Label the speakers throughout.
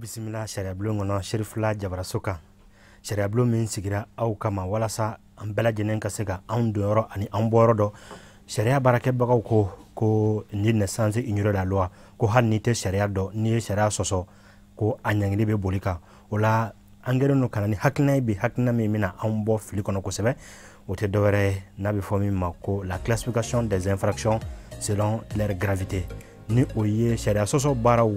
Speaker 1: bisimila sariya bulon kɔnɔ sherifula jabaraso kan sariya bulon min sigira aw kama walasa an bɛɛ lajɛlen ka se ka anw donyɔrɔ ani an bɔyɔrɔ dɔ sariya baarakɛbagaw ko ko ni ne sanse ignore la loi ko hali ni tɛ sariya dɔ n'i ye sariya sɔsɔ ko a ɲangili be boli kan o la an kɛlen do kana ni hakilina ye bi hakilina min bɛna anw bɔ fili kɔnɔ kosɛbɛ o tɛ dɔwɛrɛ n'a bɛ fɔ min ma ko la classification des infractions selon leur gravité ni o ye sariya sɔsɔ baaraw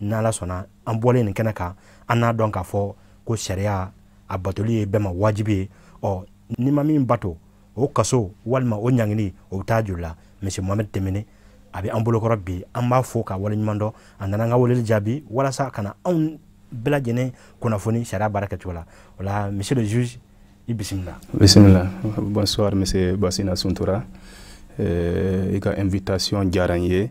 Speaker 1: n'ala sɔnna an bɔlen nin kɛnɛ kan an n'a dɔn k'a fɔ ko sariya a batoli ye bɛɛ ma wajibi ye ɔ n'i ma min bato o kaso walima o ɲangini o bɛ taa joli la misi mohamɛd tɛmɛne a bɛ an bolokɔrɔ bi an b'a fo k'a waleɲuman dɔn a nana an ka weleli jaabi walasa ka na anw bɛɛ lajɛlen kunnafoni sariya baara kɛcogo la o la monsieur le juge i bisimila bisimila
Speaker 2: bonsoir monsieur basina suntura euh, i ka invitation diyara n ye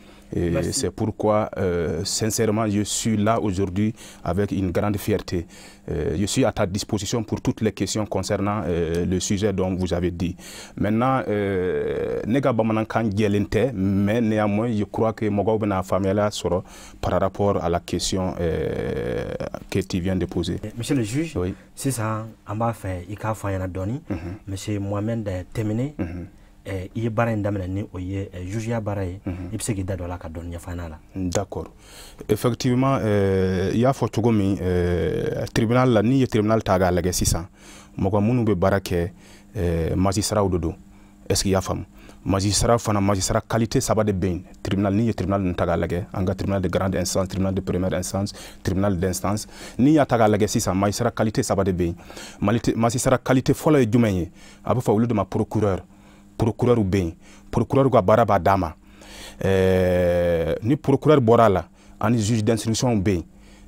Speaker 2: Et c'est pourquoi, euh, sincèrement, je suis là aujourd'hui avec une grande fierté. Euh, je suis à ta disposition pour toutes les questions concernant euh, le sujet dont vous avez dit. Maintenant, Nega mais néanmoins, je crois que Mogaubena Famela sera par rapport à la question que tu viens de poser. Monsieur le juge,
Speaker 1: c'est ça, en bas, il y a mhm. Monsieur Mohamed Temene. terminé. Mhm. i ye baara in daminɛ ni o ye juguya baara ye i be se k'i da dɔ la ka dɔni ɲɛfana
Speaker 2: la d'accord effectivement i y'a fɔ cogo min tribunal la n'i ye tribunal ta k'a lagɛ sisan mɔgɔ minnu be baara kɛ masisaraw de don est ce y'a faamu magistrat fana magistrat qualité saba de ben tribunal ni ye tribunal nu ta lagɛ an ka tribunal de grande instance tribunal de première instance tribunal d'instance ni y'a ta lagɛ sisan magistrat qualité saba de ben magistrat qualité fɔlɔ ye jumɛn ye a be fɔ olu de procureur procureur ou bien procureur ou baraba dama ni procureur borala en juge d'instruction ou ben,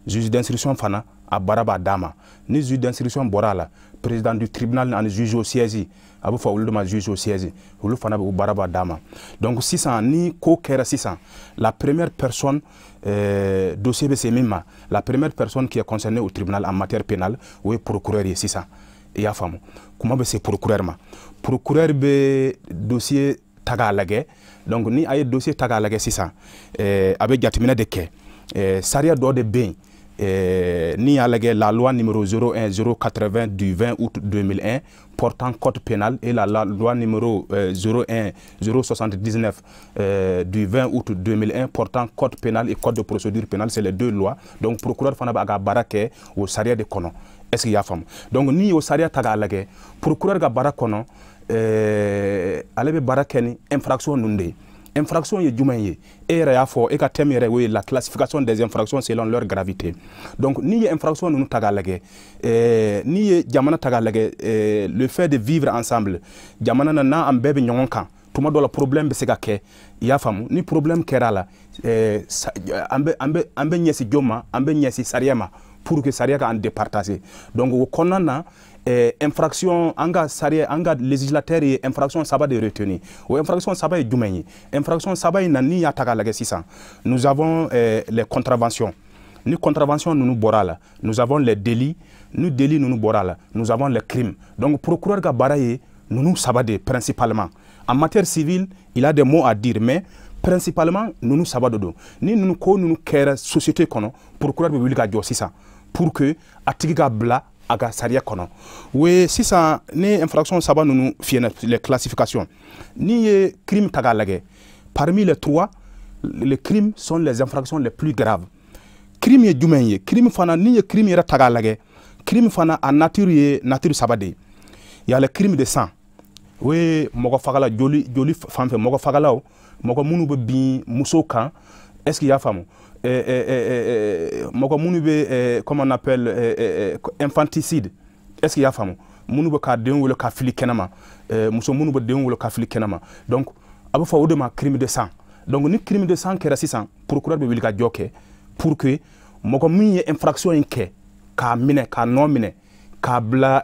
Speaker 2: juge d'instruction fana à Baraba Dama. ni juge d'instruction borala président du tribunal en juge au siège a vous faire de juge au siège ou fana ou baraba dama donc 600 ni ko 600 la première personne dossier de la première personne qui est concernée au tribunal en matière pénale ou est procureur 600 et y'a famu kuma bɛ procureur procureur bɛ dossier ta donc ni a dossier ta a de de ni la loi numéro 01080 du 20 août 2001 portant code pénal et la, loi numéro 01079 euh, euh, du 20 août 2001 portant code pénal et code de procédure pénale c'est les deux lois donc procureur fana baga de Kono. est-ce que y'a faamu donc n'i y'o sariya ta k'a procureur ka baara kɔnɔ eh, ale bɛ baara kɛ infraction ninnu infraction ye jumɛn ye e yɛrɛ y'a e ka thème yɛrɛ la classification des infractions selon leur gravité donc n'i ye infraction ninnu ta k'a lajɛ eh, n'i ye jamana ta k'a lajɛ eh, le fait de vivre ensemble jamana na n'an bɛɛ bɛ ɲɔgɔn tuma dɔ problème bɛ se ka y'a faamu ni problème kɛra a la eh, an bɛ ɲɛsin jɔn ma an pour que sariya en départager donc on a eh, infraction an et sariya an législataires législateur ye infraction va de retenu o infraction ça va être ye infraction infractions in ni y'a à la nous avons eh, les contraventions Les contraventions, nous nous borala nous avons les délits nous délits nous nous borala nous avons les crimes donc procureur gabaraye nous nous sabade principalement en matière civile il a des mots à dire mais principalement nous nous de Nous, nous ninnu nous nous nous société le procureur public a dit aussi ça pour que a bla ka bila a ka sariya infraction sabanu ninnu fiyɛ les classifications. n'i crime tagalage parmi les trois les crimes sont les infractions les plus graves crime ye jumɛn crime fana n'i crime tagalage ta crime fana à nature ye nature sabade. Il y a le crime de sang we moko fagala joli joli fan moko mɔgɔ fagalaw oh. mɔgɔ minnu bi bin kan est ce qu'il y a femme. mɔgɔ minnu bɛ comme on appelle eh, eh, eh, infanticide est ce que i y'a faamu minnu bɛ k'a den wolo ka fili kɛnɛma muso minnu bɛ den wolo ka fili kɛnɛma donc a bɛ fɔ o de ma crime de sang donc ni crime de sang kɛra sisan procureur bɛ wuli ka jɔ kɛ pour que mɔgɔ min ye infraction in kɛ k'a minɛ k'a nɔ minɛ k'a bila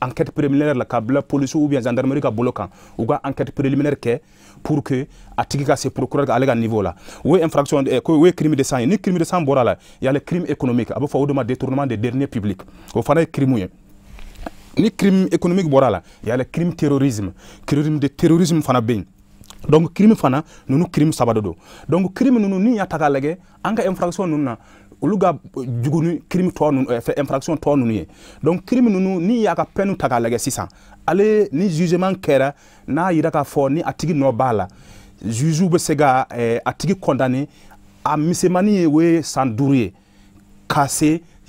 Speaker 2: enquête préliminaire la k'a bila police ou bien gendarmerie ka bolo kan u ka enquête préliminaire kɛ pour que a tigi ka se procureur ka ale ka niveau la o ye infraction eh, ko o ye crime de sang ye ni crime de sang bɔra la il y a le crime économique a bɛ fɔ o de ma détournement des derniers publics o fana ye crime ye ni crime économique bɔra la il y a le crime terrorisme crime de terrorisme fana bɛ yen donc crime fana ninnu crime saba de don donc crime ninnu ni y'a ta k'a lajɛ an ka infraction ninnu na olu ka jugu ni crime tɔ ninnu infraction tɔ ninnu ye donc crime ninnu ni y'a ka peine ta k'a lajɛ sisan ale ni jugement kera n'a yira k'a ni a tigi nɔ b'a la juge eh, a tigi condamné a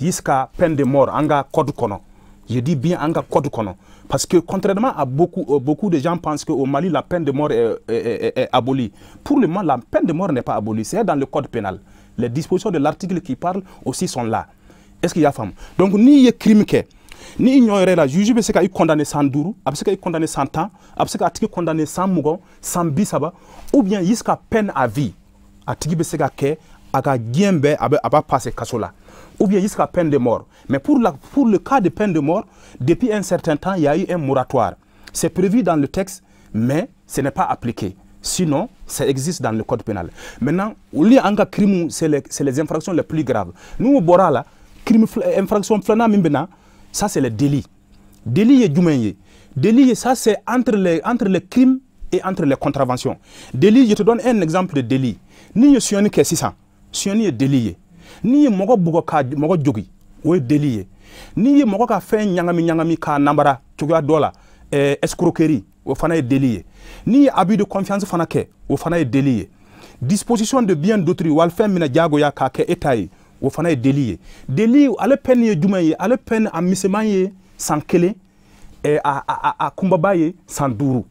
Speaker 2: jusqu'à peine de mort anga code kɔnɔ je dis bien anga code kɔnɔ parce que contrairement à beaucoup euh, beaucoup de gens pensent que au Mali la peine de mort est, abolie pour le moment la peine de mort n'est pas abolie c'est dans le code pénal les dispositions de l'article qui parle aussi sont là est-ce qu'il y a femme donc n'i ye crime est ni i ɲɔ la juge bɛ se condamné sans duuru a bɛ condamné sans temps parce qu'il a condamné sans mugan sans bisaba ou bien jusqu'à peine à vie a ce bɛ se a été ou bien jusqu'à peine de mort mais pour la pour le cas de peine de mort depuis un certain temps il y a eu un moratoire c'est prévu dans le texte mais ce n'est pas appliqué Sinon, ça existe dans le code pénal. Maintenant, il y crime, c'est les, infractions les plus graves. Nous, au Bora, là, crime, infraction flana, ça, c'est le délit. Délit du ménier, Délit, ça, c'est entre les, entre les crimes et entre les contraventions. Délit, je te donne un exemple de délit. Ni ye sioni ke sisan, sioni ye délit Ni ye moko bugo ka moko jogi, o délit Ni ye moko ka fen nyangami ka nambara, cogoya dola. la, eh, escroquerie, Ou fana est délit Ni abus de confiance fana ke. o fana est Disposition de biens d'autrui, wal mina ya k'a ke etaye. o fana ye deli ye deli ale pɛni ye jumɛn ye ale pɛni a misɛman ye san kelen eh, a, a, a, a kunbaba ye san duuru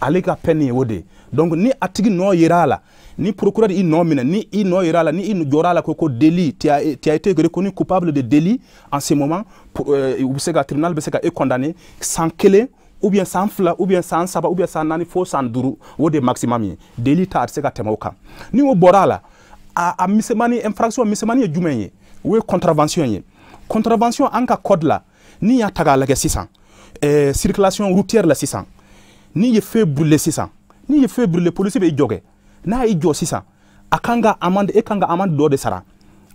Speaker 2: ale ka pɛni ye o de ye donc ni a tigi nɔɔ yera a la ni procureur i nɔɔ minɛ ni i nɔɔ yera a la ni i jɔra a la ko ko délit tu as été reconnu coupable de délit en ce moment pour, euh, u bɛ se ka tribunal bɛ se ka e condamné san kelen ou bien san fila ou bien san saba ou bien san naani fo san duuru o de maximum ye délit ta a tɛ se ka tɛmɛ o kan ni o bɔra a la a, a infraction à contravention, contravention contravention en code là n'i y'a circulation routière la 600 n'i feu n'i feu polisi i n'a 600. sisan a amende sara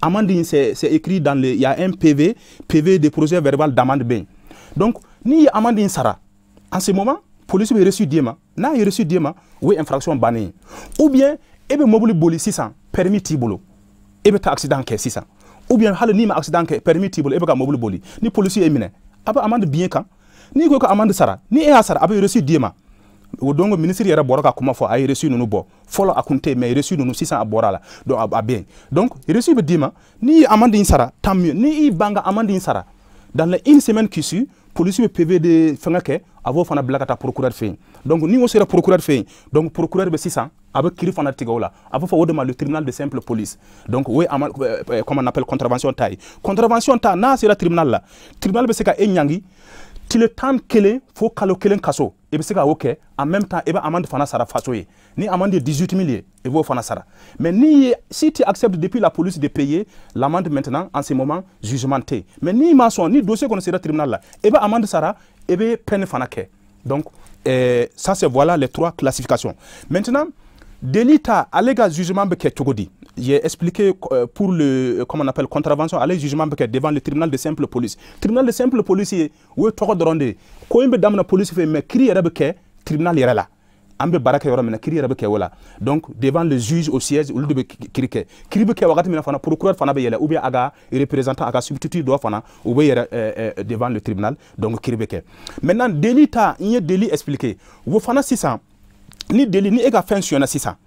Speaker 2: amende c'est écrit dans le il y a un PV PV de procès verbal d'amende donc n'i amende in sara en ce moment police reçu n'a reçu oué infraction ou bien eh ben, permis t'i bolo e bɛ taa accident kɛ ça. ou bien hali n'i ma accident kɛ permis t'i boulot? Et bien, ka mobili boli ni policier éminé. minɛ amende bien amande n'i ko ko amande sara ni e y'a sara Après, reçu d'e ma Donc, ministère ko ministre yɛrɛ kuma a ye reçu ninnu bo. Follow a compter, mais reçu ninnu 600 à bɔra la donc a bien. donc reçu bɛ ma n'i amende amande in sara tant mieux ni banga amende amande in sara dans les une semaine qui suit policier me pv de fɛngɛ kɛ a b'o fana bila procureur fɛ donc ni on sera procureur fɛ yen donc procureur bɛ 600 avec le tribunal de simple police donc euh, euh, euh, comment on appelle contravention taille contravention ta c'est le tribunal e le tribunal bɛ c'est ka e le temps qu'il est faut faut kelen casseau. Et c'est c'est ok. en même temps il e y amende fana sara ni amende de 18 000 il fana mais si tu acceptes depuis la police de payer l'amende maintenant en ce moment jugement mais n'i mensonge, ni dossier qu'on sur le tribunal y a une amende sara a une peine fana kɛ donc ça c'est voilà les trois classifications maintenant Delita ale ka jugement bɛ kɛ cogo di j'ai expliqué euh, pour le euh, comment on appelle contravention ale jugement bɛ kɛ devant le tribunal de simple police tribunal de simple police ou o ye tɔgɔ de ye ko in bɛ police fait mais kiiri yɛrɛ bɛ tribunal yɛrɛ là an bɛ baara kɛ yɔrɔ min na donc devant le juge au siège ou de bɛ kiiri kɛ kiiri bɛ kɛ wagati na fana procureur fana bɛ yɛlɛ ou bien aga, ka représentant à la substitut dɔ fana ou bɛ yɛrɛ euh, devant le tribunal donc kiiri bɛ kɛ maintenant délit ta n délit expliqué Ou fana sisan ni deli ni e ka fɛn ça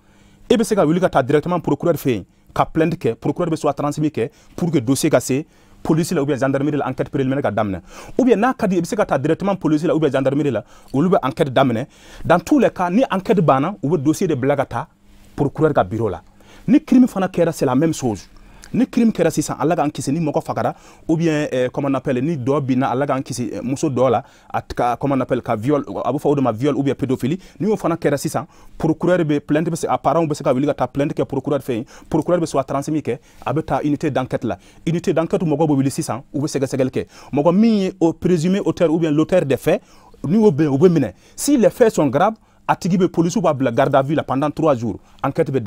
Speaker 2: Et e bɛ se ka wuli ka taa directement procureur fɛ yen ka que kɛ procureur bɛ soit transmis kɛ pour que dossier ka se polisi la ou bien gendarmerie la enquête préliminaire ka daminɛ ou bien n'a ka di i bɛ directement police la ou bien gendarmerie la olu bɛ enquête daminɛ dans tous les cas ni enquête banna u bɛ dossier de bila ka taa procureur ka bureau la ni crime fana c'est la même chose ni crime kɛra sisan ala k'an kisi ni mɔgɔ fagara ou bien eh, comment on appelle ni do bina ala k'an kisi eh, muso dɔ la comme ka comment on appelle ka viol a bɛ de ma viol ou bien pédophilie ni o fana kɛra sisan procureur bɛ plainte parce se a parents bɛ se ka plainte que procureur fait procureur bɛ soit transmis que a bɛ unité d'enquête là unité d'enquête moko bɛ wuli sisan ou bɛ sɛgɛsɛgɛli kɛ mɔgɔ min ye présumé auteur ou bien l'auteur des faits ni ou bien ou bien si les faits sont graves a police bɛ ou garde à vue pendant trois jours enquête de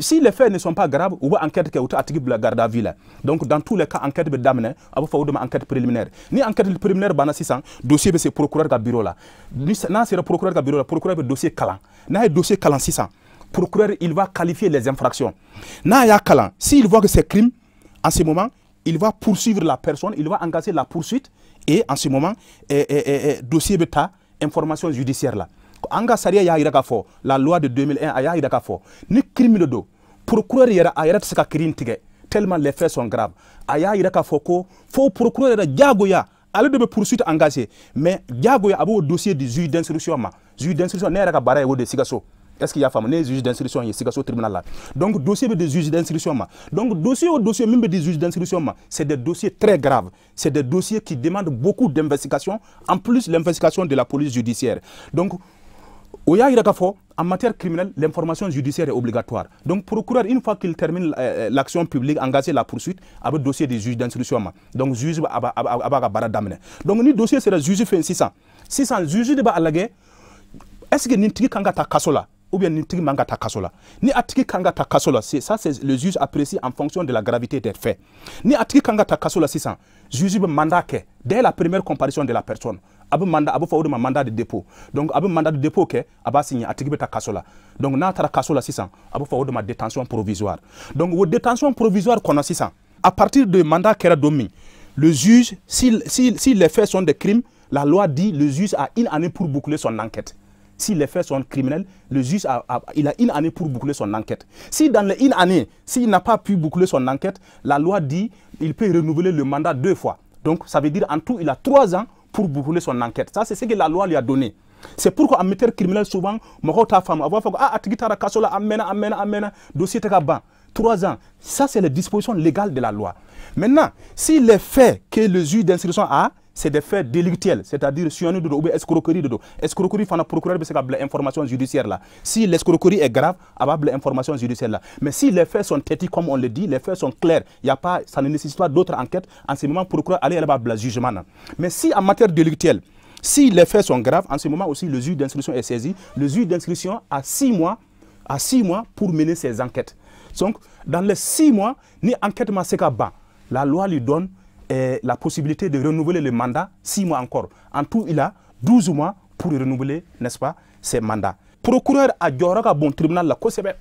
Speaker 2: si les faits ne sont pas graves ou enquête que u tɛ a garde à vue donc dans tous les cas enquête de d'amener hein, a bɛ une enquête préliminaire ni enquête préliminaire banna un dossier de ce procureur de bureau c'est le procureur de bureau procureur de dossier calant. n'a un dossier kalan Le procureur il va qualifier les infractions n'a a calant. s'il voit que c'est crime en ce moment il va poursuivre la personne il va engager la poursuite et en ce moment eh, dossier de ta information judiciaire Anga ka sariya y'a yira la loi de 2001 aya y'a yira ni crime de procureur yɛrɛ a yɛrɛ tɛ se tellement les faits sont graves Aya y'a yira faut ko fo procureur yɛrɛ diyagoya ale de poursuite engagée mais diyagoya ya abo dossier du juge d'instruction ma juge d'instruction ne ka baara de ye est-ce qu'il y a femme ne ye juge d'instruction ye Sikaso tribunal là. donc dossier de juge d'instruction ma donc dossier au dossier même des juge d'instruction ma c'est des dossiers très graves c'est des dossiers qui demandent beaucoup d'investigation en plus l'investigation de la police judiciaire donc en matière criminelle l'information judiciaire est obligatoire donc procureur une fois qu'il termine euh, euh, l'action publique engager la poursuite avec le dossier des juges d'instruction donc juge a b'a d'amener. donc le dossier sera juge 600. 600, le juge de b'a est-ce que nous avons ta ka ou bien Il ni a tigi kan ça c'est le juge apprécie en fonction de la gravité des faits ni a tigi kan ka 600, juge mandat dès la première comparution de la personne mandat abu mandat de dépôt donc a mandat de dépôt kɛ a signé donc n'a 600, sisan ma détention provisoire donc votre détention provisoire à partir de mandat kera a donné, le juge si les faits sont des crimes la loi dit le juge a une année pour boucler son enquête si les faits sont criminels, le juge a, il a une année pour boucler son enquête. Si dans les une année, s'il n'a pas pu boucler son enquête, la loi dit qu'il peut renouveler le mandat deux fois. Donc ça veut dire en tout, il a trois ans pour boucler son enquête. Ça, c'est ce que la loi lui a donné. C'est pourquoi un matière criminel, souvent, mɔgɔw t'a femme avoir ah a la amène dossier de ban trois ans ça c'est la disposition légale de la loi maintenant si les faits que le juge d'instruction a c'est des faits délictuels, c'est-à-dire est ou escroquerie dodo. Escroquerie fana procureur parce des informations judiciaires là. Si l'escroquerie est grave, il des informations judiciaires là. Mais si les faits sont têtus comme on le dit, les faits sont clairs, il y a pas ça ne nécessite pas d'autres enquêtes en ce moment procureur aller à bas le jugement. Mais si en matière délictuelle si les faits sont graves, en ce moment aussi, le juge d'instruction est saisi. Le juge d'instruction a six mois, a six mois pour mener ses enquêtes. Donc, dans les six mois, ni enquête bas La loi lui donne et la possibilité de renouveler le mandat six mois encore. En tout, il a 12 mois pour renouveler, n'est-ce pas, ses mandats. Procureur a Dioraga bon tribunal la kosebe.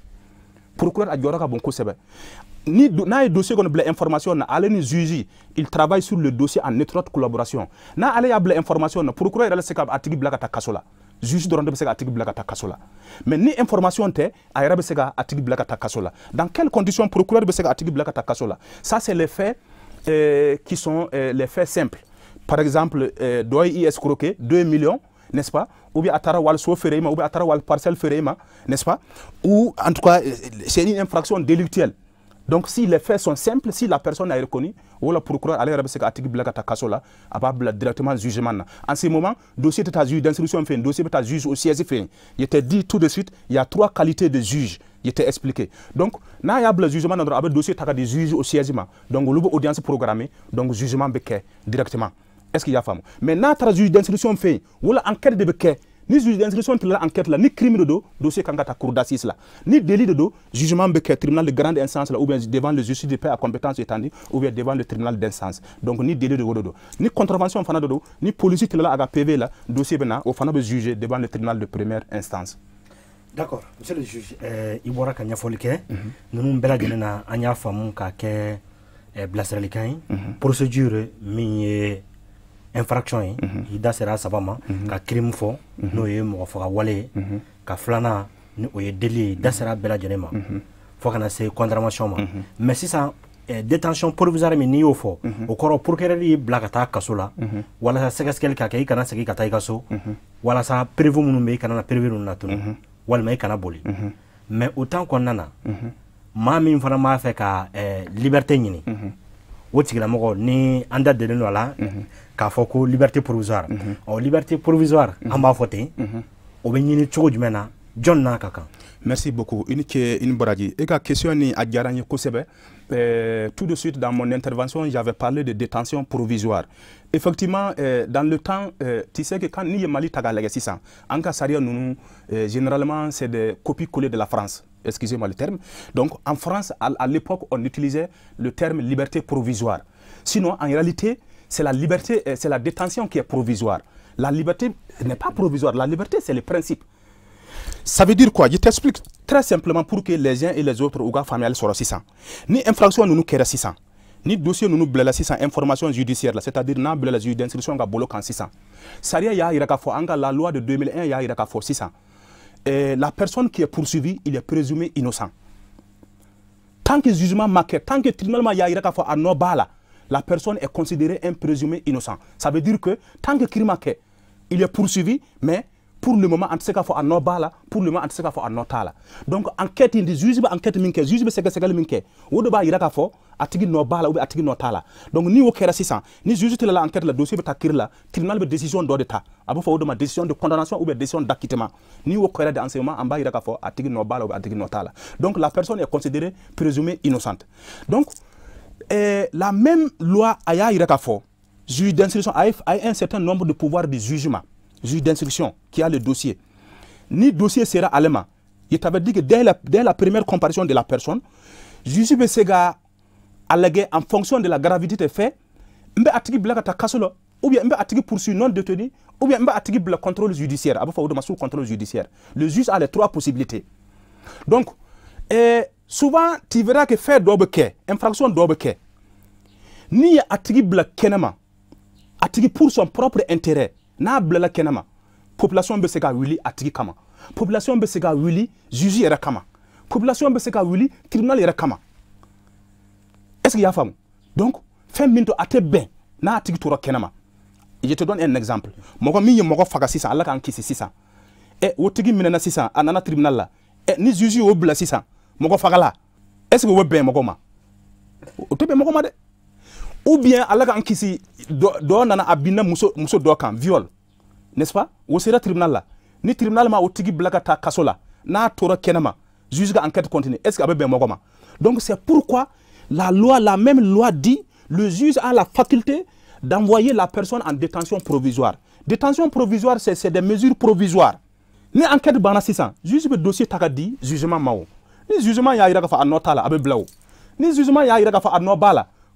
Speaker 2: Procureur a Dioraga bon kosebe. Ni na dossier qu'on blé information na allez ni il travaille sur le dossier en étroite collaboration. Na allez blé information na procureur a se cap article blaga ta kasola. Juge doran de sega atigi blaga ta kasola. Mais ni information te ayra be sega atigi blaga ta kasola. Dans quelles conditions procureur be sega atigi blaga ta kasola? Ça c'est le fait euh, qui sont euh, les faits simples. Par exemple, euh, doit y escroquer 2 millions, n'est-ce pas Ou bien Atara Wal ou bien Atara Wal Parcel n'est-ce pas Ou en tout cas, c'est une infraction délictuelle. Donc, si les faits sont simples, si la personne est reconnue, ou la procureur allait rabaisser l'article Blagata Kasola, elle directement jugement. En ce moment, dossier de ta juge d'instruction fait, dossier de ta juge fait. Il était dit tout de suite, il y a trois qualités de juge. Il était expliqué donc il y a le jugement dans le dossier a des juge au siège donc l'audience audience programmée donc jugement est directement est-ce qu'il y a femme mais a un juge d'instruction fait ou l'enquête de beke ni juge d'instruction tila enquête là, ni crime de do dossier kangata cour d'assises là ni délit de jugement beke tribunal de grande instance là ou bien devant le juge de paix à compétence étendue ou bien devant le tribunal d'instance donc ni délit de do ni contravention fana de ni police tila la PV là dossier bena au fana juger devant le tribunal de première instance
Speaker 1: D'accord monsieur le juge ɛɛ i bɔra ka ɲɛfɔli kɛ ninnu bɛɛ lajɛlen na an y'a faamu k'a kɛ bilasiralikan procédure min infraction ye i da sera a ka crime fo n'o ye mɔgɔ faga wale ka flana ni o ye délit ye i sera a ma fo kana se condamnation ma mais sisan détention provisoire min n'i y'o fɔ o kɔrɔ procureur y'i bila ka taa kaso la walasa sɛgɛsɛgɛli ka kɛ i kana segin ka taa i ka so walasa prévu minnu bɛ yen i kana na prévu ninnu na tunu walima i kana boli mɛ mhm. o tan kɔnɔna mhm. maa min fana b'a fɛ ka liberté ɲini mhm. o tigilamɔgɔ ni an da delen dɔ a la k'a fɔ
Speaker 2: ko liberté provisoire ɔ liberté provisoire an b'a fɔ ten o bɛ ɲini cogo jumɛn na jɔn n'a ka kan merci beaucoup i ni ce i ni baraji e ka question ni a diyara n ye kosɛbɛ Euh, tout de suite dans mon intervention, j'avais parlé de détention provisoire. Effectivement, euh, dans le temps, euh, tu sais que quand nous sommes Mali, en Kassaria, nous, généralement, c'est des copies collées de la France. Excusez-moi le terme. Donc, en France, à, à l'époque, on utilisait le terme liberté provisoire. Sinon, en réalité, c'est la liberté, c'est la détention qui est provisoire. La liberté n'est pas provisoire. La liberté, c'est le principe. Ça veut dire quoi Je t'explique très simplement pour que les uns et les autres ou uga familial soient 600. ni infraction nous nous 600. ni dossier nous bilala 600. information judiciaire c'est-à-dire n'a bilala juge d'instruction 600. bolo y'a yira a la loi de 2001 il a a 600 et la personne qui est poursuivie il est présumé innocent tant que jugement marqué, tant que tribunal ma y'a la personne est considérée un présumé innocent ça veut dire que tant que crime marqué, il est poursuivi mais pour le moment entre ce qu'il faut pour le moment entre ce qu'il faut donc enquête in enquête minke, kɛ juge que sɛgɛsɛgɛli min de b'a a ou donc ni au ni juge dossier tribunal décision de ta décision de condamnation ou de décision d'acquittement ni au Kera en ou donc la personne est considérée présumée innocente donc eh, la même loi a a qu'à un certain nombre de pouvoirs de juge d'instruction qui a le dossier, ni dossier sera allemand. Il t'avait dit que dès la, première comparution de la personne, juge peut allégué en fonction de la gravité des faits, mbe à ta là, ou bien peut atigi poursuit non détenu, ou bien peut le contrôle judiciaire, contrôle judiciaire. Le juge a les trois possibilités. Donc, souvent, tu verras que faire dobe infraction dobe ni attribuer le kenema, attribuer pour son propre intérêt, n'a bilala kɛnɛma population bɛ se ka wuli a tigi kama population bɛ se ka wuli juge yɛrɛ kama population bɛ se ka wuli tribunal yɛrɛ kama est ce que i y'a faamu donc fɛn min to a tɛ bɛn n'a tigi tora kɛnɛma je te donne un exemple mɔgɔ min ye mɔgɔ faga sisan ala k'an kisi sisan ɛ o tigi minɛna sisan a nana tribunal la ɛ ni juge y'o bila sisan mɔgɔ fagala est ce que o bɛ bɛn mɔgɔ ma o tɛ bɛn mɔgɔ ma dɛ ou bien Allah k'an kisi do nana abina muso muso do kan viol n'est-ce pas C'est sera tribunal là ni tribunal ma otigi tigi bila ka n'a tora kenama juge enquête continue est ce y a bɛ donc c'est pourquoi la loi la même loi dit le juge a la faculté d'envoyer la personne en détention provisoire détention provisoire c'est c'est des mesures provisoires ni enquête banna juge le dossier ta di jugement mao ni jugement y'a iraka fa anota la a blao ni jugement y'a iraka fa anoba la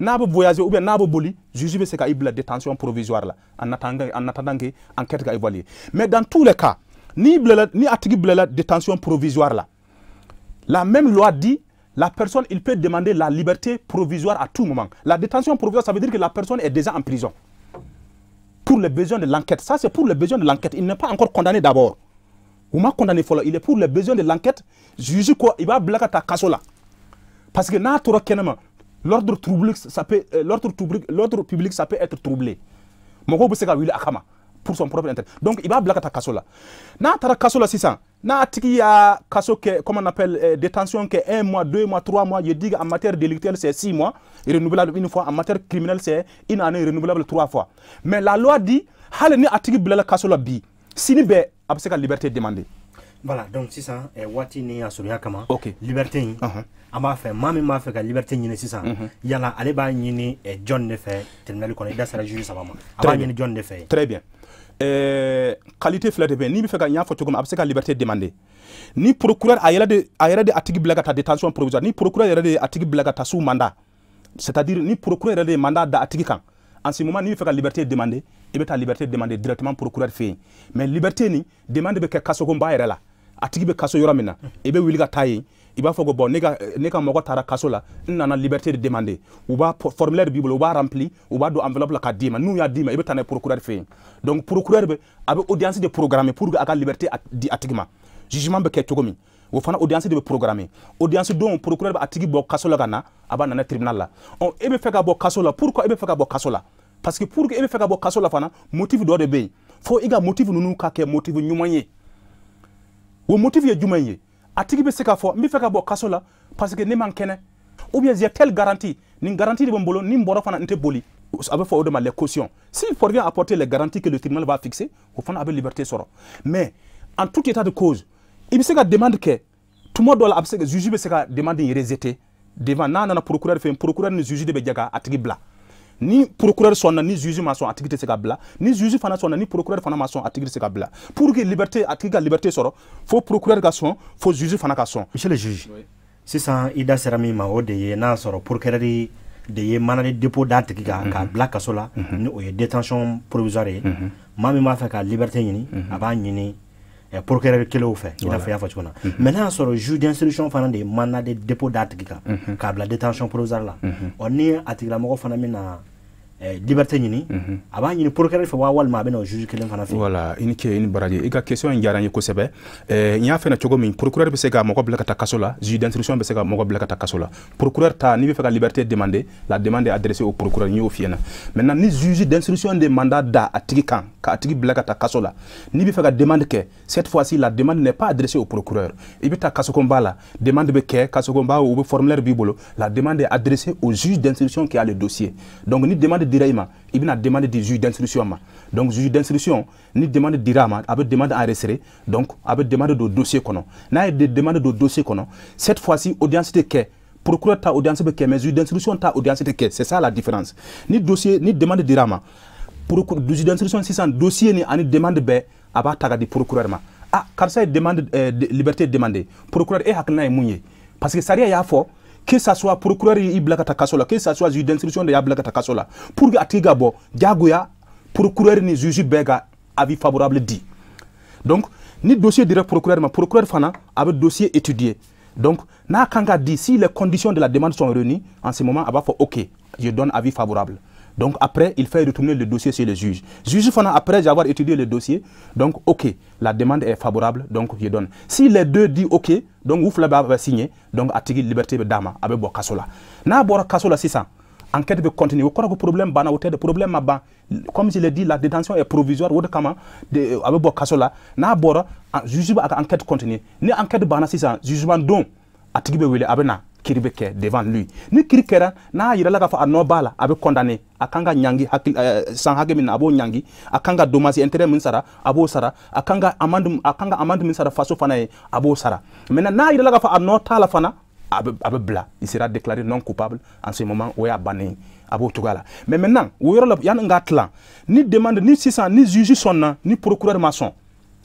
Speaker 2: n'a ou bien détention provisoire en attendant que mais dans tous les cas ni bilela ni détention provisoire la la même loi dit la personne il peut demander la liberté provisoire à tout moment la détention provisoire ça veut dire que la personne est déjà en prison pour les besoins de l'enquête ça c'est pour les besoins de l'enquête il n'est pas encore condamné d'abord ou m'a condamné il est pour les besoins de l'enquête juge quoi? Il va blaguer ta la parce que l'ordre public ça peut euh, l'ordre public l'ordre public ça peut être troublé moko bɛ se ka wuli kama pour son propre intérêt donc il va bila ta taa kaso la n'a taara kaso la sisan n'a tigi y'a kaso kɛ comment on appelle euh, détention que un mois deux mois trois mois je dis en matière délictuelle c'est six mois et renouvelable une fois en matière criminelle c'est une année renouvelable trois fois mais la loi dit hali ni a tigi bilala bi sini bɛɛ a bɛ liberté demander
Speaker 1: voilà donc sisan eh, waati ni a surunya kama ok liberté in an b'a fɛ maa min b'a fɛ ka liberté ɲini sisan yala ale b'a ɲini
Speaker 2: eh, jɔn de fɛ tribunal kɔnɔ i da sera juge saba ma a b'a ɲini jɔn de fɛ très bien eh, qualité fila de bɛ n'i bɛ fɛ ka n y'a fɔ cogo min a bɛ se ka liberté demander ni procureur a yɛrɛ de a yɛrɛ de a tigi bila ka taa détention provisoire ni procureur yɛrɛ de a tigi bila ka taa sous mandat c'est à dire ni procureur yɛrɛ de mandat da a tigi kan en ce moment n'i bɛ fɛ ka liberté demander i bɛ taa liberté demander directement procureur fɛ yen mais liberté ni demande bɛ kɛ kasogonba yɛrɛ la a kaso yɔrɔ mina. na i bɛ wuli ka taa yen i b'a fɔ ne ne kaso la n nana liberté de demander uba formulaire b'i bolo rempli uba do enveloppe la kadima d'i y'a dima ma tane procureur donc procureur be a audience de programmer pour que liberté di jugement be kɛ cogo wo fana audience de programmer audience don procureur bɛ a tigi bɔ kaso la ka na tribunal la on e bɛ bo ka bɔ kaso la pourquoi e kaso parce que pour que e bɛ bo kaso la fana motif doit de be. Faut iga motif ninnu ka kɛ motif ɲuman o motif ye juman ye a tigi bɛ se k'a fɔ n bɛ ka kaso la parce que ne man kɛnɛ ou bien j'ai telle garantie ni garantie de bɛ n ni mboro bɔra fana n boli a bɛ fɔ de mal les cautions s'il faut à apporter les garanties que le tribunal va fixer au fond avec liberté soro mais en tout état de cause i bɛ se ka demande que tout monde doit abse que se ka juge bɛ se ka demande devant n'a nana procureur fɛ yen procureur ni juge de be jaga a tigi ni procureur son ni juge ma son a tigi tɛ se ni juge fana son ni procureur fana ma son a ce tɛ se pour que liberté a tigi liberté soro faut procureur garçon faut fo juge fana monsieur
Speaker 1: le juge oui. ça ida serami sera ma o de ye n'a soro procureur de ye manani dépôt d'a tigi kan k'a mhm. mhm. ni o ye détention provisoire ye maa min ka liberté ni mhm. a ni et eh, procureur qu'elle ait i n'a fɔ i y'a fɔ cogo na sur le juge d'instruction fana des ye de dépôt d'a tigi détention provisoire là. On ni à tigilamɔgɔ fana bɛ na eh, liberté ni, aban b'a procureur fɛ wa walima a juge kelen fana fɛ voilà
Speaker 2: une ni une i ni baraji question in diyara ko ye kosɛbɛ n y'a fɛnɛ procureur bɛ se ka mɔgɔ bila juge d'instruction de se ka mɔgɔ bila procureur ta n'i bɛ fɛ liberté demander la demande est adressée au procureur n y'o fiena. maintenant ni juge d'instruction de mandat da a kan k'a tigi bila ta kasola. n'i bi ka demande que cette fois ci la demande n'est pas adressée au procureur Ibi ta taa kasokonba la demande bɛ kɛ kasokonba ou formulaire b'i la demande est adressée au juge d'instruction qui a le dossier donc ni demande il i ma des juges d'instruction donc juge d'instruction ni demande d'irama, avec demande a demandé demande donc avec demande de dossier qu'on n'a ye demande dossiers dossier a cette fois ci audience tɛ quai. procureur ta audience de quai mais juge d'instruction ta audience de quai c'est ça la différence ni dossier ni demande d'irama. Pour ma procureur juge d'instruction un dossier ni une demande bɛɛ a b'a ta ka procureur ma ah car ça, demande euh, liberté demander procureur et hakilina ye mun parce que ça y a fort que ça soit procureur y que ça soit une d'instruction de y'a bila pour que a tigi ka procureur ni avis favorable dit donc ni dossier direct procureur le procureur fana avec dossier étudié. donc n'a dit si les conditions de la demande sont réunies en ce moment il faut ok je donne avis favorable donc après, il fait retourner le dossier chez le juge. Juge Fana, après avoir étudié le dossier, donc ok, la demande est favorable, donc je donne. Si les deux disent ok, donc ouf va signer, donc article liberté de dama, avec Bokasola. Na kasola, c'est ça. Enquête de continuer. Encore un problème, bana le problème ma Comme je l'ai dit, la détention est provisoire. Ou de kama, de, euh, avec Bokasola. Na Bora, juge enquête continue. Ni enquête bana c'est ça. Jugement don, article wele abena devant lui ni krikera n'a yirala k'a fɔ a la condamné a nyangi hakil, ɲangi uh, san b'o domasi intérêt min sara a sara a amandum akanga amandum min sara faso fana abo sara n'a yirala k'a a la fana à abe il sera déclaré non coupable en ce moment où est à ye à mais maintenant o yɔrɔ la ni demande ni 600 ni juge nom ni procureur maçon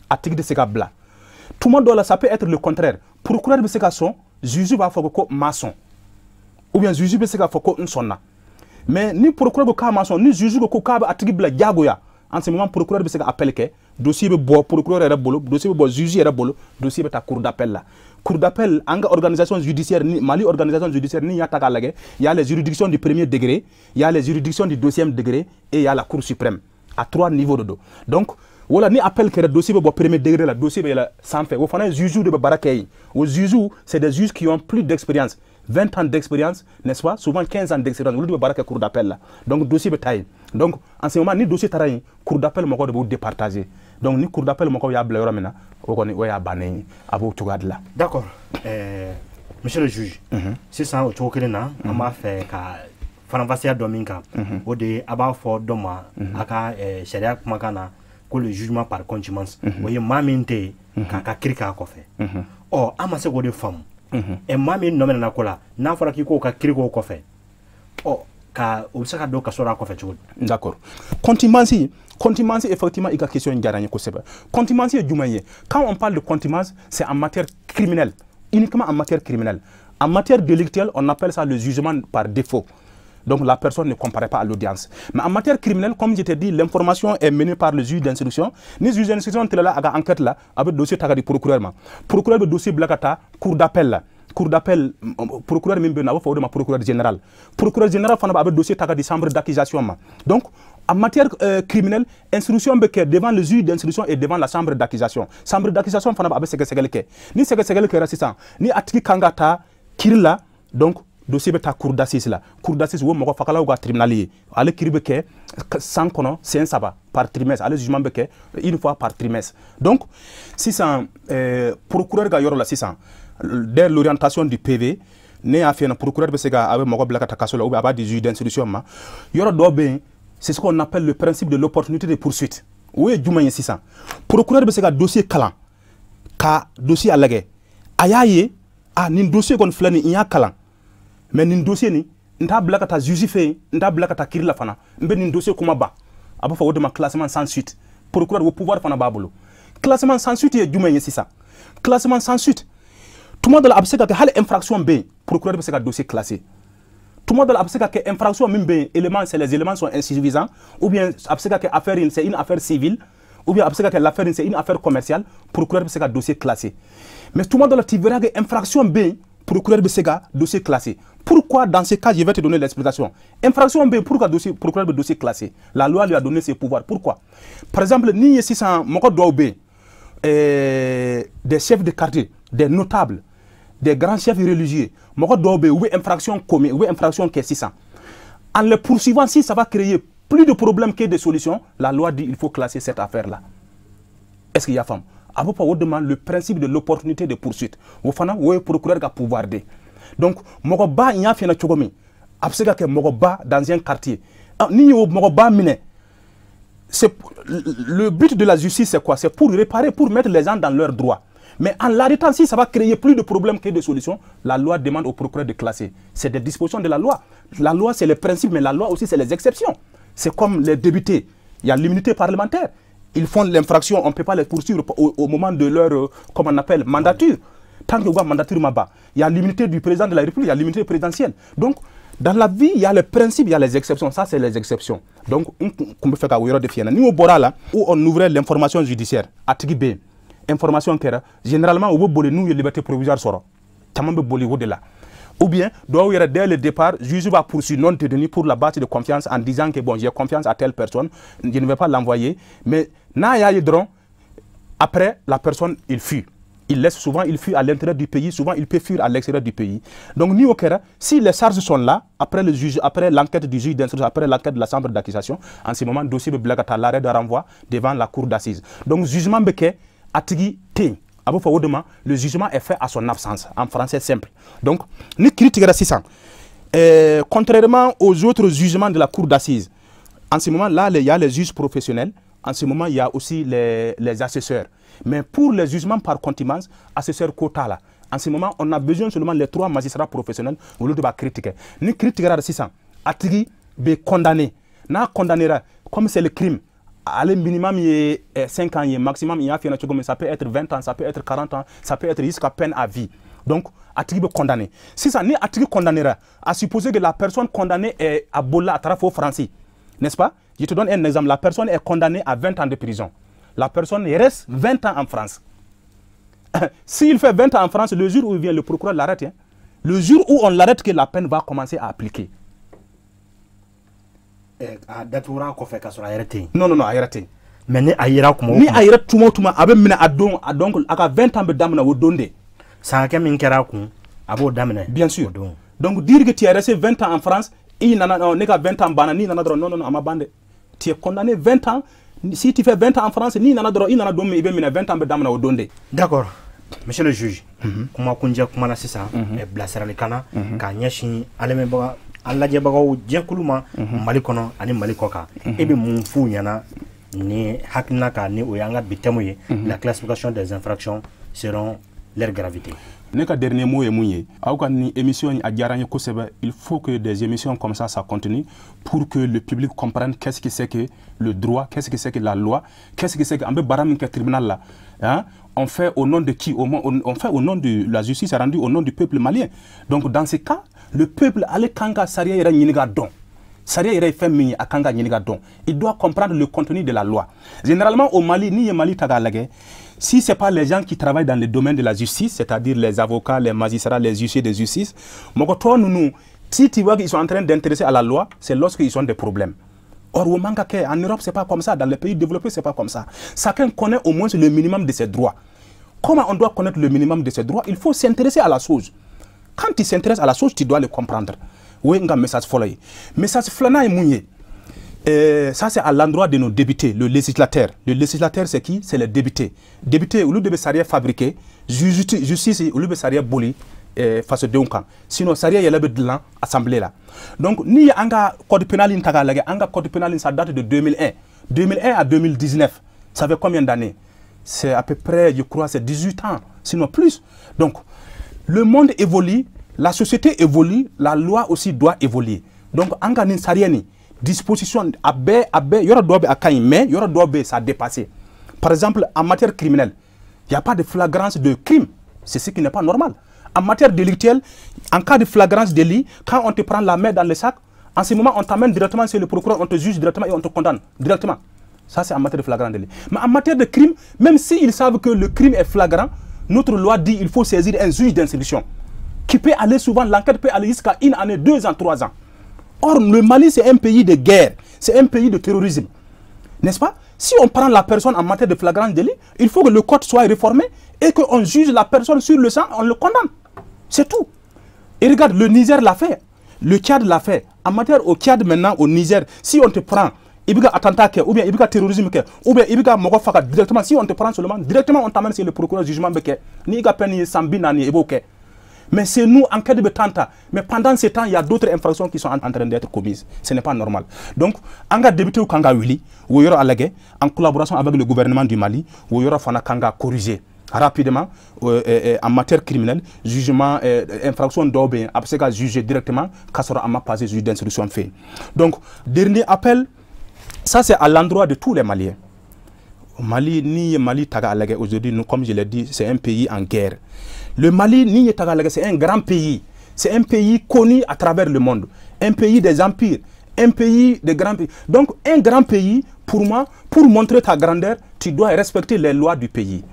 Speaker 2: à a de ces tout le tout le la ça peut être le contraire procureur de ce ka Jésus va faire ko maçon, ou bien zuzu va faire k'a une ko Mais nous ni procureur ko nous ni zuzu ko k'a la en ce moment procureur va faire ka appel le dossier va bɔ procureur yɛrɛ le dossier va bɔ juge yɛrɛ bolo dossier va ta cour d'appel là. cour d'appel an organisation judiciaire ni mali organisation judiciaire ni y'a ta il y a les juridictions du premier degré il y a les juridictions du deuxième degré et il y a la cour suprême à trois niveaux de dos. donc voilà ni appel que le dossier pour bɔ premier degré la dossier bɛ yɛlɛ fait vous fana un juge de bɛ au juge c'est des juges qui ont plus d'expérience 20 ans d'expérience n'est-ce pas souvent 15 ans d'expérience olu de bɛ cours cour d'appel là donc dossier bɛ donc en ce moment ni dossier taara cours cour d'appel mɔgɔw de vous départager donc ni cour d'appel mɔgɔw y'a bila maintenant vous na o kɔni o y'a bané ye a b'o la. d'accord
Speaker 1: euh, monsieur le juge. Mhm. c'est ça au kelen na an b'a fɛ ka. faranfasiya dɔ min kan o de ye a doma fɔ dɔ ma a na ko le jugement par contumance mhm. o ye maa min tɛ yen mhm. k'a ka kiri k'a kɔfɛ mhm. ɔ an ma se k'o de faamu
Speaker 2: ɛ maa min nɔ minɛna ko la n'a fɔra k'i k'o ka kiri k'o kɔfɛ ɔ ka o bɛ se ka don la a kɔfɛ cogo d'accord contumance contumance effectivement i ka question diyara n ye kosɛbɛ contumance quand on parle de contumance c'est en matière criminelle uniquement en matière criminelle en matière délictuelle on appelle ça le jugement par défaut. Donc la personne ne comparaît pas à l'audience. Mais en matière criminelle, comme je t'ai dit, l'information est menée par le juge d'instruction. Ni juge d'instruction, tu là, enquête là, avec le dossier du procureur. Procureur de dossier Blagata, cour d'appel là. cour d'appel procureur même be procureur de ma procureur général procureur général fana avec dossier tagadi chambre d'accusation donc en matière euh, criminelle instruction est devant le juge d'instruction et devant la chambre d'accusation chambre d'accusation fana b'a bɛ que kɛ ni sɛgɛsɛgɛli kɛra sisan ni c'est tigi Ni atiki taa kiri donc dossier bɛ taa cour d'assises la cour d'assises o ye mɔgɔ wo ka tribunal ye ale kiri bɛ kɛ san sen saba par trimestre ale jugement beke une fois par trimestre donc 600 euh, procureur ga yɔrɔ la dès l'orientation du PV ne y'a un procureur de se ka avec bɛ mɔgɔ bila kaso ou bien b'a des juge d'instruction ma yɔrɔ dɔ bɛ c'est ce qu'on appelle le principe de l'opportunité de poursuite Où est jumɛn ye procureur de se ka dossier kala ka dossier a lagɛ a ah, ni dossier kɔni flani nin kala mais nin dossier ni n t'a bila ka taa juge fɛ yen la fana mais bɛ dossier kuma bas après b'a fɔ de ma classement sans suite procureur o pouvoir fana babolo classement sans suite ye jumɛn ye classement sans suite tout le la a observé que ka kɛ hali infraction bɛ procureur bɛ dossier classé tout le la a observé que ka kɛ infraction min éléments c'est les éléments sont insuffisants ou bien observé que affaire c'est une affaire civile ou bien observé que l'affaire c'est une affaire commerciale procureur bɛ ce dossier classé mais tout le la a observé que infraction B procureur de Sega dossier classé. pourquoi dans ce cas je vais te donner l'explication infraction B, pourquoi dossier procureur de dossier classé la loi lui a donné ses pouvoirs pourquoi par exemple n'i 600, moko mɔgɔ des chefs de quartier des notables des grands chefs religieux moko dɔw oui yen u infraction qui est 600. infraction en le poursuivant si ça va créer plus de problèmes que de solutions la loi dit qu'il faut classer cette affaire là est-ce qu'il y a femme avant o demande le principe de l'opportunité de poursuite Vous fana que procureur ka pouvoir de donc a dans un quartier ah, ni le but de la justice c'est quoi c'est pour réparer pour mettre les gens dans leurs droits mais en l'arrêtant si ça va créer plus de problèmes que de solutions la loi demande au procureur de classer c'est des dispositions de la loi la loi c'est le principe, mais la loi aussi c'est les exceptions c'est comme les députés il y a l'immunité parlementaire ils font l'infraction, on ne peut pas les poursuivre au, moment de leur, euh, comme on appelle, mandature. Tant que mandature il y a l'immunité du président de la République, il y a l'immunité présidentielle. Donc, dans la vie, il y a les principes, il y a les exceptions. Ça, c'est les exceptions. Donc, on peut faire où on ouvrait l'information judiciaire, à B, information qui généralement, où vous de nous, liberté provisoire ou bien dès le départ, juge va poursuivre non détenu pour la base de confiance en disant que bon, j'ai confiance à telle personne, je ne vais pas l'envoyer. Mais après, la personne, il fuit. Il laisse souvent, il fuit à l'intérieur du pays, souvent il peut fuir à l'extérieur du pays. Donc, ni si les charges sont là, après le juge, après l'enquête du juge d'instruction, après l'enquête de la chambre d'accusation, en ce moment, dossier de l'arrêt de renvoi devant la cour d'assises. Donc, jugement beke, atigi, ting. Avant le jugement est fait à son absence en français simple donc nous critiquons 600 euh, contrairement aux autres jugements de la cour d'assises en ce moment là il y a les juges professionnels en ce moment il y a aussi les, les assesseurs mais pour les jugements par contumance, assesseur quota là en ce moment on a besoin seulement des trois magistrats professionnels pour de critiquer Nous critiquons tigɛra 600 a condamné. Nous n'a comme c'est le crime minimum il est 5 euh, ans, il maximum, il y a mais ça peut être 20 ans, ça peut être 40 ans, ça peut être jusqu'à peine à vie. Donc, attribue condamné. Si ça n'est attribué condamné, à supposer que la personne condamnée est à Bola à Trafo français, n'est-ce pas Je te donne un exemple. La personne est condamnée à 20 ans de prison. La personne reste 20 ans en France. S'il fait 20 ans en France, le jour où il vient, le procureur l'arrête. Hein. Le jour où on l'arrête, que la peine va commencer à appliquer. Eh, a ah, datugura a kɔfɛ ka sɔrɔ a non non non a mais ni a yera ni a yɛrɛ tuma o tuma a bɛ a don a don a ka 20 ans de daminɛ o don de san hakɛ min kɛra a kun a b'o bien sûr donc dire que tu es resté 20 ans en France i nana non euh, ne ka 20 ans banani. n'i nana dɔrɔn non non non a ma ban dɛ tu es condamné 20 ans si tu fais 20 ans en France n'i nana dɔrɔn i n'a don min i bɛ minɛ 20 ans de daminɛ o don de d'accord monsieur le juge
Speaker 1: mhm. kuma kuncɛ kuma na sisan mhm. eh, bilasiralikan na mhm. k'a me alamɛnbaga an lajɛbagaw jɛkulu ma mali kɔnɔ ani mali kɔ kan e bɛ mun f'u ɲɛna ni hakilina kan ni o y'an ka bi thème ye la classification des infractions selon leur gravité
Speaker 2: ne ka dernier mot ye mun ye aw ka émission a diyara n ye kosɛbɛ il faut que des émissions comme ça ça continue pour que le public comprenne qu'est ce que c'est que le droit qu'est ce que c'est que la loi qu'est ce que c'est que an bɛ baara min kɛ tribunal la hein? on fait au nom de qui on fait au nom de la justice rendue au nom du peuple malien donc dans ce cas le peuple ale kan ka sariya yɛrɛ ɲini ka dɔn sariya yɛrɛ ye fɛn min ye a kan ka ɲini ka dɔn il doit comprendre le contenu de la loi généralement au mali n'i ye mali ta k'a lajɛ si ce n'est pas les gens qui travaillent dans le domaine de la justice, c'est-à-dire les avocats, les magistrats, les juges de justice, nous, si tu vois qu'ils sont en train d'intéresser à la loi, c'est lorsqu'ils ont des problèmes. Or, en Europe, ce n'est pas comme ça. Dans les pays développés, ce n'est pas comme ça. Chacun connaît au moins le minimum de ses droits. Comment on doit connaître le minimum de ses droits Il faut s'intéresser à la chose. Quand tu s'intéresses à la chose, tu dois le comprendre. Oui, un message Le Message flana est mouillé. Et euh, ça, c'est à l'endroit de nos députés, le législateur. Le législateur, c'est qui C'est le débité, Député, ou de Saria fabriqué, justice, ou de Saria boli, euh, face à Deunkan. Sinon, Saria, il y a de l'Assemblée là. Donc, ni un code pénal, il y a code pénal, ça date de 2001. 2001 à 2019, ça fait combien d'années C'est à peu près, je crois, c'est 18 ans, sinon plus. Donc, le monde évolue, la société évolue, la loi aussi doit évoluer. Donc, en Sariani, disposition à baie, à baie, y aura a ka mais mais aura à ça dépassé par exemple en matière criminelle il y a pas de flagrance de crime c'est ce qui n'est pas normal en matière délictuelle en cas de flagrance délit quand on te prend la main dans le sac en ce moment on t'amène directement sur le procureur on te juge directement et on te condamne directement ça c'est en matière de flagrance délit mais en matière de crime même si ils savent que le crime est flagrant notre loi dit qu'il faut saisir un juge d'instruction qui peut aller souvent l'enquête peut aller jusqu'à une année deux ans trois ans Or, le Mali, c'est un pays de guerre, c'est un pays de terrorisme. N'est-ce pas Si on prend la personne en matière de flagrant délit, il faut que le code soit réformé et qu'on juge la personne sur le sang, on le condamne. C'est tout. Et regarde, le Niger l'a fait, le Tchad l'a fait. En matière au Tchad maintenant, au Niger, si on te prend, il y a attentat, ou bien il y a terrorisme, ou bien il y a directement, si on te prend seulement, directement on t'amène sur le procureur jugement, ni il y a peine, ni il mais c'est nous, en cas de tenta. Mais pendant ce temps, il y a d'autres infractions qui sont en, train d'être commises. Ce n'est pas normal. Donc, en cas débuté kanga wili, en collaboration avec le gouvernement du Mali, il aura fana kanga corrigé rapidement euh, euh, euh, en matière criminelle, jugement, infraction d'obé, après ça, jugé directement, Kassara ama passé juge d'instruction fait. Donc, dernier appel, ça c'est à l'endroit de tous les Maliens. Mali, ni Mali taga aujourd'hui, nous, comme je l'ai dit, c'est un pays en guerre. Le Mali, c'est un grand pays. C'est un pays connu à travers le monde. Un pays des empires. Un pays des grands pays. Donc, un grand pays, pour moi, pour montrer ta grandeur, tu dois respecter les lois du pays.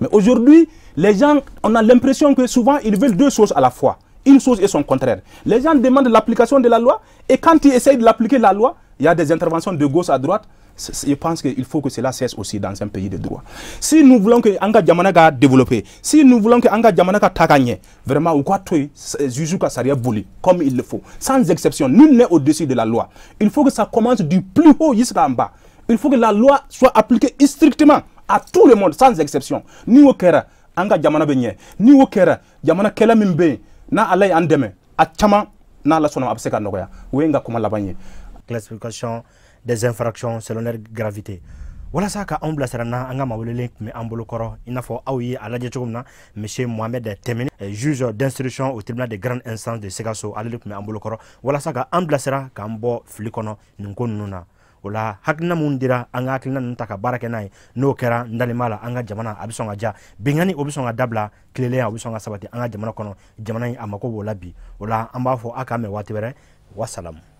Speaker 2: Mais aujourd'hui, les gens, on a l'impression que souvent, ils veulent deux choses à la fois. Une chose et son contraire. Les gens demandent l'application de la loi et quand ils essayent de la loi, il y a des interventions de gauche à droite, je pense qu'il faut que cela cesse aussi dans un pays de droit. Si nous voulons que Anga Djamanaga développé, si nous voulons que Anga Djamanaga tagagne, vraiment, ou quoi tout, Jujuka Saria voulu, comme il le faut, sans exception, nul n'est au-dessus de la loi. Il faut que ça commence du plus haut jusqu'en bas. Il faut que la loi soit appliquée strictement à tout le monde, sans exception. Ni au Kera, Anga Djamana Benye, ni au Kera, Djamana kelamimbe na Alay Andeme, à Chama, na la Sonam Abseka Nogoya, ou Enga la Labanye.
Speaker 1: Classification des infractions selon leur gravité Voilà ça anw na anga ka me tun be an bolokɔrɔ n'a pas à ye a juge d'instruction au tribunal de grande instance de Segaso, ale le tun Koro. an bolokɔrɔ Kambo, ka an bilasira k'an bɔ fili kɔnɔ nin ko nunu na o n'o kera ndalimala, anga jamana a bɛ Bingani ja bingani sabati anga jamana jamana a mako bi